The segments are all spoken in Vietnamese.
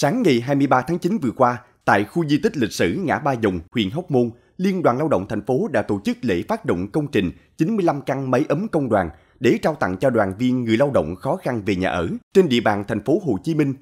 Sáng ngày 23 tháng 9 vừa qua, tại khu di tích lịch sử ngã Ba Dòng, huyện Hóc Môn, Liên đoàn Lao động thành phố đã tổ chức lễ phát động công trình 95 căn máy ấm công đoàn để trao tặng cho đoàn viên người lao động khó khăn về nhà ở trên địa bàn thành phố Hồ Chí Minh.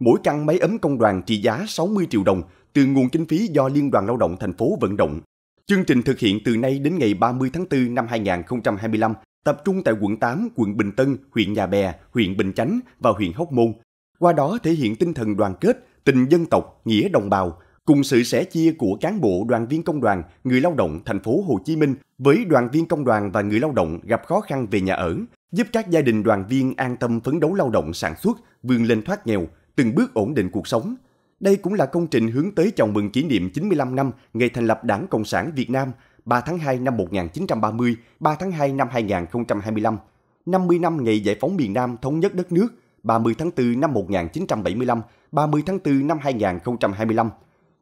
Mỗi căn máy ấm công đoàn trị giá 60 triệu đồng từ nguồn kinh phí do Liên đoàn Lao động thành phố vận động. Chương trình thực hiện từ nay đến ngày 30 tháng 4 năm 2025 tập trung tại quận 8, quận Bình Tân, huyện Nhà Bè, huyện Bình Chánh và huyện Hóc Môn qua đó thể hiện tinh thần đoàn kết, tình dân tộc, nghĩa đồng bào cùng sự sẻ chia của cán bộ đoàn viên công đoàn, người lao động thành phố Hồ Chí Minh với đoàn viên công đoàn và người lao động gặp khó khăn về nhà ở, giúp các gia đình đoàn viên an tâm phấn đấu lao động sản xuất, vươn lên thoát nghèo, từng bước ổn định cuộc sống. Đây cũng là công trình hướng tới chào mừng kỷ niệm 95 năm ngày thành lập Đảng Cộng sản Việt Nam 3 tháng 2 năm 1930, 3 tháng 2 năm 2025, 50 năm ngày giải phóng miền Nam thống nhất đất nước – 30 tháng 4 năm 1975, 30 tháng 4 năm 2025.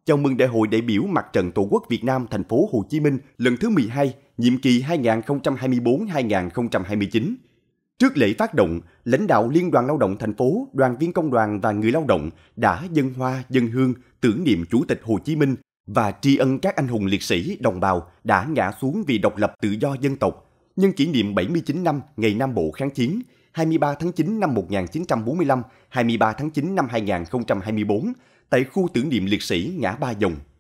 Chào mừng Đại hội đại biểu Mặt trận Tổ quốc Việt Nam thành phố Hồ Chí Minh lần thứ 12, nhiệm kỳ 2024-2029. Trước lễ phát động, lãnh đạo Liên đoàn Lao động thành phố, đoàn viên công đoàn và người lao động đã dân hoa, dân hương, tưởng niệm Chủ tịch Hồ Chí Minh và tri ân các anh hùng liệt sĩ, đồng bào đã ngã xuống vì độc lập tự do dân tộc, nhân kỷ niệm 79 năm ngày Nam Bộ kháng chiến, 23 tháng 9 năm 1945, 23 tháng 9 năm 2024 tại khu tưởng niệm liệt sĩ ngã Ba Dòng,